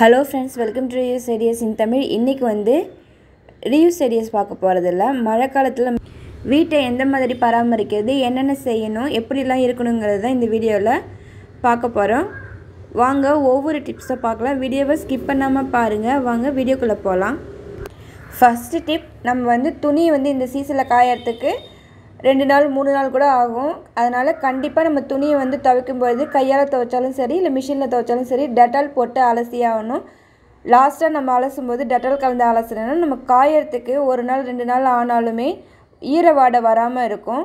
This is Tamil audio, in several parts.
hello friends welcome to review series in Tamil இன்றைக்கி வந்து ரியூஸ் சீரியஸ் பார்க்க போகிறதில்ல மழை காலத்தில் வீட்டை எந்த மாதிரி பராமரிக்கிறது என்னென்ன செய்யணும் எப்படிலாம் இருக்கணுங்கிறது தான் இந்த வீடியோவில் பார்க்க போகிறோம் வாங்க ஒவ்வொரு டிப்ஸை பார்க்கலாம் வீடியோவை ஸ்கிப் பண்ணாமல் பாருங்கள் வாங்க வீடியோக்குள்ளே போகலாம் ஃபஸ்ட்டு டிப் நம்ம வந்து துணியை வந்து இந்த சீசனில் காயறதுக்கு ரெண்டு நாள் மூணு நாள் கூட ஆகும் அதனால் கண்டிப்பாக நம்ம துணியை வந்து துவைக்கும் பொழுது கையால் துவைச்சாலும் சரி இல்லை மிஷினில் துவைச்சாலும் சரி டெட்டால் போட்டு அலசி ஆகணும் லாஸ்ட்டாக நம்ம அலசும் போது டெட்டால் கலந்து அலசுனா நம்ம காயறதுக்கு ஒரு நாள் ரெண்டு நாள் ஆனாலுமே ஈர வாடை வராமல் இருக்கும்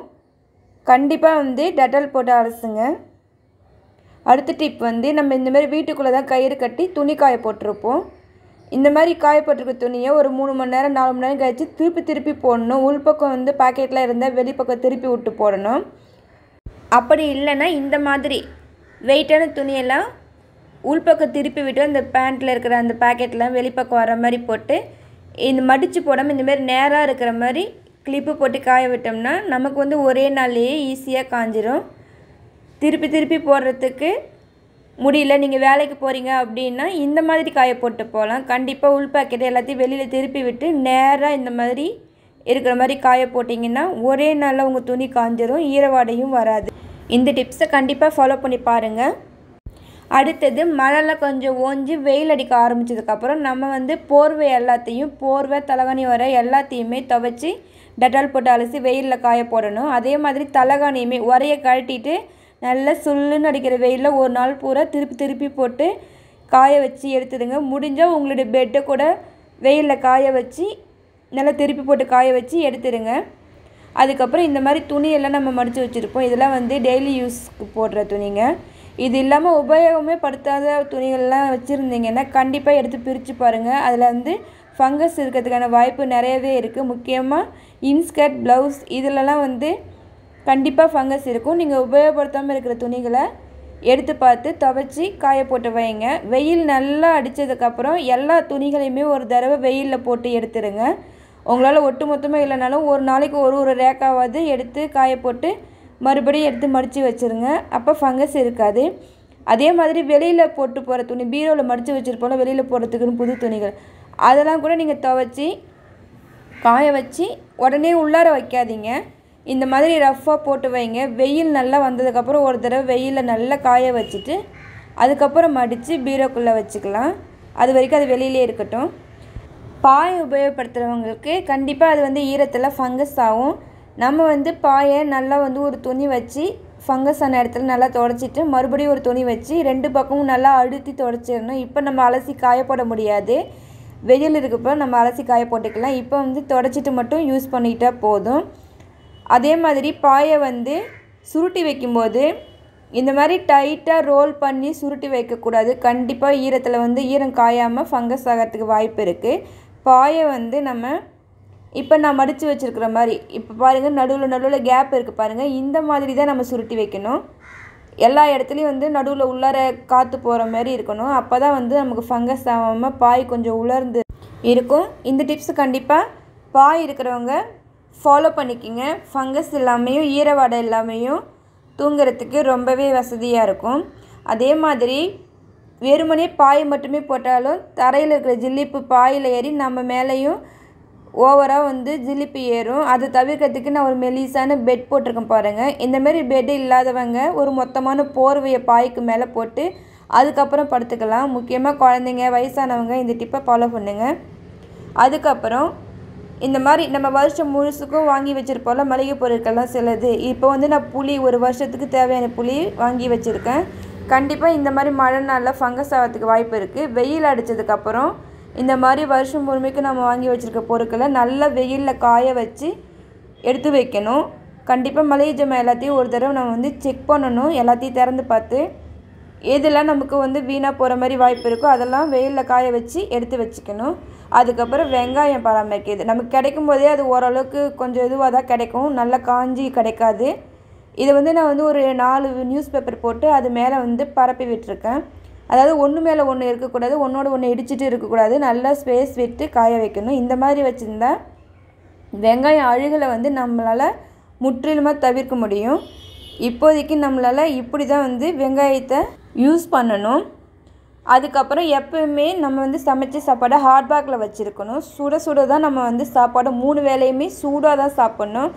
கண்டிப்பாக வந்து டெட்டால் போட்டு அலசுங்க அடுத்த டிப் வந்து நம்ம இந்தமாரி வீட்டுக்குள்ளே தான் கயிறு கட்டி துணி காய போட்டிருப்போம் இந்த மாதிரி காயப்பட்டிருக்க துணியை ஒரு மூணு மணி நேரம் நாலு மணி நேரம் கழித்து திருப்பி திருப்பி போடணும் உள்பக்கம் வந்து பாக்கெட்டில் இருந்தால் வெளிப்பக்கம் திருப்பி விட்டு போடணும் அப்படி இல்லைன்னா இந்த மாதிரி வெயிட்டான துணியெல்லாம் உள்பக்கம் திருப்பி விட்டு அந்த பேண்ட்டில் இருக்கிற அந்த பேக்கெட்லாம் வெளிப்பக்கம் வர மாதிரி போட்டு இந்த மடித்து போடாமல் இந்தமாரி நேராக இருக்கிற மாதிரி கிளிப்பு போட்டு காய விட்டோம்னா நமக்கு வந்து ஒரே நாள்லேயே ஈஸியாக காஞ்சிரும் திருப்பி திருப்பி போடுறதுக்கு முடியல நீங்கள் வேலைக்கு போகிறீங்க அப்படின்னா இந்த மாதிரி காய போட்டு போகலாம் கண்டிப்பாக உள் பாக்கெட்டை எல்லாத்தையும் வெளியில் திருப்பி விட்டு நேராக இந்த மாதிரி இருக்கிற மாதிரி காய போட்டிங்கன்னா ஒரே நாளில் உங்கள் துணி காஞ்சிரும் ஈரவாடையும் வராது இந்த டிப்ஸை கண்டிப்பாக ஃபாலோ பண்ணி பாருங்கள் அடுத்தது மழைலாம் கொஞ்சம் ஓஞ்சி வெயில் அடிக்க ஆரம்பித்ததுக்கப்புறம் நம்ம வந்து போர்வை எல்லாத்தையும் போர்வை தலைகாணி வர எல்லாத்தையுமே துவைச்சி டெட்டால் போட்டு அலசி வெயிலில் காய போடணும் அதே மாதிரி தலைகாணியுமே உரையை கழட்டிட்டு நல்ல சுல்லுன்னு அடிக்கிற வெயிலில் ஒரு நாள் பூரா திருப்பி திருப்பி போட்டு காய வச்சு எடுத்துடுங்க முடிஞ்சால் உங்களுடைய பெட்டை கூட வெயிலில் காய வச்சு நல்லா திருப்பி போட்டு காய வச்சு எடுத்துடுங்க அதுக்கப்புறம் இந்த மாதிரி துணியெல்லாம் நம்ம மடித்து வச்சுருப்போம் இதெல்லாம் வந்து டெய்லி யூஸ்க்கு போடுற துணிங்க இது இல்லாமல் உபயோகமே படுத்தாத துணிகள்லாம் வச்சுருந்தீங்கன்னா கண்டிப்பாக எடுத்து பிரித்து பாருங்கள் அதில் வந்து ஃபங்கஸ் இருக்கிறதுக்கான வாய்ப்பு நிறையவே இருக்குது முக்கியமாக இன்ஸ்கர்ட் ப்ளவுஸ் இதிலலாம் வந்து கண்டிப்பாக ஃபங்கஸ் இருக்கும் நீங்கள் உபயோகப்படுத்தாமல் இருக்கிற துணிகளை எடுத்து பார்த்து துவைச்சி காய போட்டு வைங்க வெயில் நல்லா அடித்ததுக்கப்புறம் எல்லா துணிகளையுமே ஒரு தடவை வெயிலில் போட்டு எடுத்துருங்க உங்களால் ஒட்டு மொத்தமாக இல்லைனாலும் ஒரு நாளைக்கு ஒரு ஒரு ரேக்காவது எடுத்து காய போட்டு மறுபடியும் எடுத்து மடித்து வச்சுருங்க அப்போ ஃபங்கஸ் இருக்காது அதே மாதிரி வெளியில் போட்டு போகிற துணி பீரோவில் மடித்து வச்சுருப்போம்ல வெளியில் போகிறதுக்குன்னு புது துணிகள் அதெல்லாம் கூட நீங்கள் துவைச்சி காய வச்சு உடனே உள்ளார வைக்காதீங்க இந்த மாதிரி ரஃப்பாக போட்டு வைங்க வெயில் நல்லா வந்ததுக்கப்புறம் ஒரு தடவை வெயிலில் நல்லா காய வச்சுட்டு அதுக்கப்புறம் மடித்து பீரோக்குள்ளே வச்சுக்கலாம் அது வரைக்கும் அது வெளியிலே இருக்கட்டும் பாய் உபயோகப்படுத்துகிறவங்களுக்கு கண்டிப்பாக அது வந்து ஈரத்தில் ஃபங்கஸ் ஆகும் நம்ம வந்து பாயை நல்லா வந்து ஒரு துணி வச்சு ஃபங்கஸ் ஆன இடத்துல நல்லா தொடச்சிட்டு மறுபடியும் ஒரு துணி வச்சு ரெண்டு பக்கமும் நல்லா அழுத்தி தொடச்சிடணும் இப்போ நம்ம அலசி காய போட முடியாது வெயில் இருக்கப்போ நம்ம அலசி காய போட்டுக்கலாம் இப்போ வந்து தொடச்சிட்டு மட்டும் யூஸ் பண்ணிக்கிட்டால் போதும் அதே மாதிரி பாயை வந்து சுருட்டி வைக்கும்போது இந்த மாதிரி டைட்டாக ரோல் பண்ணி சுருட்டி வைக்கக்கூடாது கண்டிப்பாக ஈரத்தில் வந்து ஈரம் காயாமல் ஃபங்கஸ் ஆகிறதுக்கு வாய்ப்பு இருக்குது பாயை வந்து நம்ம இப்போ நான் மடித்து வச்சுருக்கிற மாதிரி இப்போ பாருங்கள் நடுவில் நடுவில் கேப் இருக்குது பாருங்கள் இந்த மாதிரி தான் நம்ம சுருட்டி வைக்கணும் எல்லா இடத்துலையும் வந்து நடுவில் உள்ளார காற்று போகிற மாதிரி இருக்கணும் அப்போ தான் வந்து நமக்கு ஃபங்கஸ் ஆகாமல் பாய் கொஞ்சம் உலர்ந்து இருக்கும் இந்த டிப்ஸ் கண்டிப்பாக பாய் இருக்கிறவங்க ஃபாலோ பண்ணிக்கிங்க ஃபங்கஸ் இல்லாமையும் ஈரவாடை இல்லாமையும் தூங்கிறதுக்கு ரொம்பவே வசதியாக இருக்கும் அதே மாதிரி வெறுமனே பாய் மட்டுமே போட்டாலும் தரையில் இருக்கிற ஜில்லிப்பு பாயில் ஏறி நம்ம மேலேயும் ஓவராக வந்து ஜில்லிப்பு ஏறும் அதை தவிர்க்கிறதுக்கு நான் ஒரு மெலிசான பெட் போட்டிருக்கேன் பாருங்கள் இந்தமாரி பெட்டு இல்லாதவங்க ஒரு மொத்தமான போர்வையை பாய்க்கு மேலே போட்டு அதுக்கப்புறம் படுத்துக்கலாம் முக்கியமாக குழந்தைங்க வயசானவங்க இந்த டிப்பை ஃபாலோ பண்ணுங்கள் அதுக்கப்புறம் இந்த மாதிரி நம்ம வருஷம் முழுசுக்கும் வாங்கி வச்சுருப்போம்ல மளிகை பொருட்கள்லாம் சிலது இப்போ வந்து நான் புளி ஒரு வருஷத்துக்கு தேவையான புளி வாங்கி வச்சுருக்கேன் கண்டிப்பாக இந்த மாதிரி மழை நாளில் ஃபங்கஸ் ஆகிறதுக்கு வாய்ப்பு இருக்குது வெயில் அடித்ததுக்கப்புறம் இந்த மாதிரி வருஷம் முழுமைக்கு நம்ம வாங்கி வச்சுருக்க பொருட்களை நல்லா வெயிலில் காய வச்சு எடுத்து வைக்கணும் கண்டிப்பாக மளிகை ஜாமான் எல்லாத்தையும் ஒரு தடவை நம்ம வந்து செக் பண்ணணும் எல்லாத்தையும் திறந்து பார்த்து எதெல்லாம் நமக்கு வந்து வீணாக போகிற மாதிரி வாய்ப்பு இருக்கோ அதெல்லாம் வெயிலில் காய வச்சு எடுத்து வச்சுக்கணும் அதுக்கப்புறம் வெங்காயம் பராமரிக்கிறது நமக்கு கிடைக்கும் போதே அது ஓரளவுக்கு கொஞ்சம் இதுவாக தான் கிடைக்கும் நல்லா காஞ்சி கிடைக்காது இதை வந்து நான் வந்து ஒரு நாலு நியூஸ் பேப்பர் போட்டு அது மேலே வந்து பரப்பி விட்டுருக்கேன் அதாவது ஒன்று மேலே ஒன்று இருக்கக்கூடாது ஒன்றோட ஒன்று இடிச்சிட்டு இருக்கக்கூடாது நல்லா ஸ்பேஸ் விட்டு காய வைக்கணும் இந்த மாதிரி வச்சுருந்தா வெங்காயம் அழுகலை வந்து நம்மளால் முற்றிலுமாக தவிர்க்க முடியும் இப்போதைக்கு நம்மளால் இப்படி தான் வந்து வெங்காயத்தை யூஸ் பண்ணணும் அதுக்கப்புறம் எப்போயுமே நம்ம வந்து சமைச்ச சாப்பாடை ஹாட் பேக்கில் வச்சுருக்கணும் சுட சுட தான் நம்ம வந்து சாப்பாடு மூணு வேலையுமே சூடாக தான் சாப்பிட்ணும்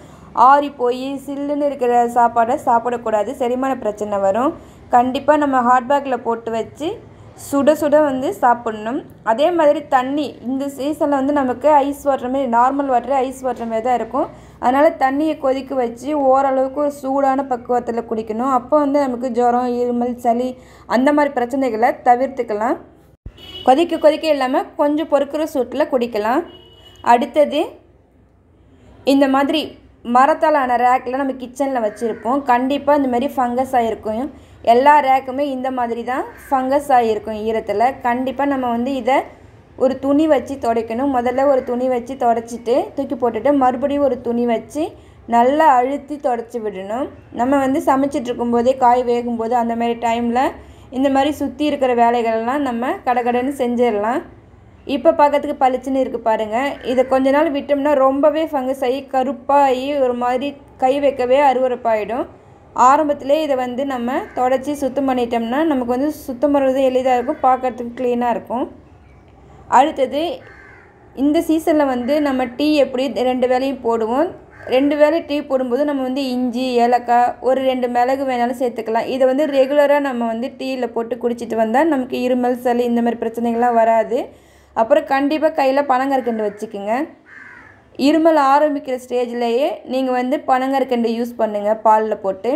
ஆறி போய் சில்லுன்னு இருக்கிற சாப்பாடை சாப்பிடக்கூடாது செரிமான பிரச்சனை வரும் கண்டிப்பாக நம்ம ஹாட் பேக்கில் போட்டு வச்சு சுட சுட வந்து சாப்பிட்ணும் அதே மாதிரி தண்ணி இந்த சீசனில் வந்து நமக்கு ஐஸ் வாட்டர் மாதிரி நார்மல் வாட்டர் ஐஸ் வாட்டுற மாதிரி தான் இருக்கும் அதனால் தண்ணியை கொதிக்க வச்சு ஓரளவுக்கு ஒரு சூடான பக்குவத்தில் குடிக்கணும் அப்போ வந்து நமக்கு ஜுரம் இருமல் சளி அந்த மாதிரி பிரச்சனைகளை தவிர்த்துக்கலாம் கொதிக்க கொதிக்க இல்லாமல் கொஞ்சம் பொறுக்கிற சூட்டில் குடிக்கலாம் அடுத்தது இந்த மாதிரி மரத்தாலான ரேக்கில் நம்ம கிச்சனில் வச்சுருப்போம் கண்டிப்பாக இந்த மாதிரி ஃபங்கஸ் ஆகிருக்கும் எல்லா ரேக்குமே இந்த மாதிரி தான் ஃபங்கஸ் ஆகிருக்கும் ஈரத்தில் கண்டிப்பாக நம்ம வந்து இதை ஒரு துணி வச்சு துடைக்கணும் முதல்ல ஒரு துணி வச்சு துடைச்சிட்டு தூக்கி போட்டுட்டு மறுபடியும் ஒரு துணி வச்சு நல்லா அழுத்தி துடைச்சி விடணும் நம்ம வந்து சமைச்சிட்டு இருக்கும்போதே காய் வேகும்போது அந்த மாதிரி டைமில் இந்த மாதிரி சுற்றி இருக்கிற வேலைகள்லாம் நம்ம கடைன்னு செஞ்சிடலாம் இப்போ பார்க்கறதுக்கு பளிச்சுன்னு இருக்குது பாருங்கள் இதை கொஞ்ச நாள் விட்டோம்னா ரொம்பவே ஃபங்கஸ் ஆகி கருப்பாகி ஒரு மாதிரி கை வைக்கவே அருவறுப்பாயிடும் ஆரம்பத்திலே இதை வந்து நம்ம தொடச்சி சுத்தம் பண்ணிட்டோம்னா நமக்கு வந்து சுத்தம் பண்ணுறது எளிதாக இருக்கும் பார்க்குறதுக்கு க்ளீனாக இருக்கும் அடுத்தது இந்த சீசனில் வந்து நம்ம டீ எப்படி ரெண்டு வேலையும் போடுவோம் ரெண்டு வேலை டீ போடும்போது நம்ம வந்து இஞ்சி ஏலக்காய் ஒரு ரெண்டு மிளகு வேணாலும் சேர்த்துக்கலாம் இதை வந்து ரெகுலராக நம்ம வந்து டீயில் போட்டு குடிச்சிட்டு வந்தால் நமக்கு இருமல் சளி இந்த மாதிரி பிரச்சனைகள்லாம் வராது அப்புறம் கண்டிப்பாக கையில் பனங்கற்கண்டு வச்சுக்கோங்க இருமல் ஆரம்பிக்கிற ஸ்டேஜ்லேயே நீங்கள் வந்து பனங்கற்கண்டு யூஸ் பண்ணுங்கள் பாலில் போட்டு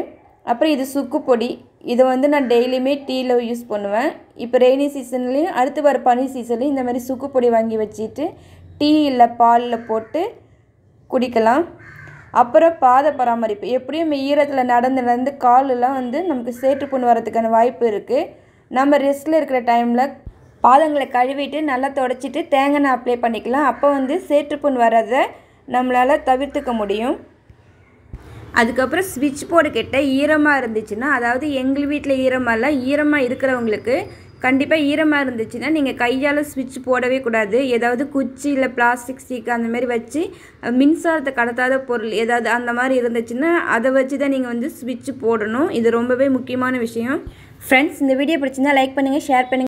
அப்புறம் இது சுக்கு பொடி இதை வந்து நான் டெய்லியுமே டீயில் யூஸ் பண்ணுவேன் இப்போ ரெய்னி சீசன்லேயும் அடுத்து வர பனி சீசன்லேயும் இந்த மாதிரி சுக்கு பொடி வாங்கி வச்சுட்டு டீ இல்லை பாலில் போட்டு குடிக்கலாம் அப்புறம் பாதை பராமரிப்பு எப்படியும் ஈரத்தில் நடந்து நடந்து காலெலாம் வந்து நமக்கு சேற்று பொண்ணு வரதுக்கான வாய்ப்பு இருக்குது நம்ம ரெஸ்ட்டில் இருக்கிற டைமில் பாதங்களை கழுவிட்டு நல்லா தொடச்சிட்டு தேங்காய் அப்ளை பண்ணிக்கலாம் அப்போ வந்து சேற்றுப்புண் வராத நம்மளால் தவிர்த்துக்க முடியும் அதுக்கப்புறம் ஸ்விட்ச் போர்டு கிட்ட ஈரமாக இருந்துச்சுன்னா அதாவது எங்கள் வீட்டில் ஈரமாகலாம் ஈரமாக இருக்கிறவங்களுக்கு கண்டிப்பாக ஈரமாக இருந்துச்சுன்னா நீங்கள் கையால் ஸ்விட்ச் போடவே கூடாது ஏதாவது குச்சி இல்லை பிளாஸ்டிக் ஸ்டீக் அந்த மாதிரி வச்சு மின்சாரத்தை கடத்தாத பொருள் ஏதாவது அந்த மாதிரி இருந்துச்சுன்னா அதை வச்சு தான் நீங்கள் வந்து ஸ்விட்ச் போடணும் இது ரொம்பவே முக்கியமான விஷயம் ஃப்ரெண்ட்ஸ் இந்த வீடியோ பிடிச்சிருந்தால் லைக் பண்ணுங்கள் ஷேர் பண்ணுங்கள்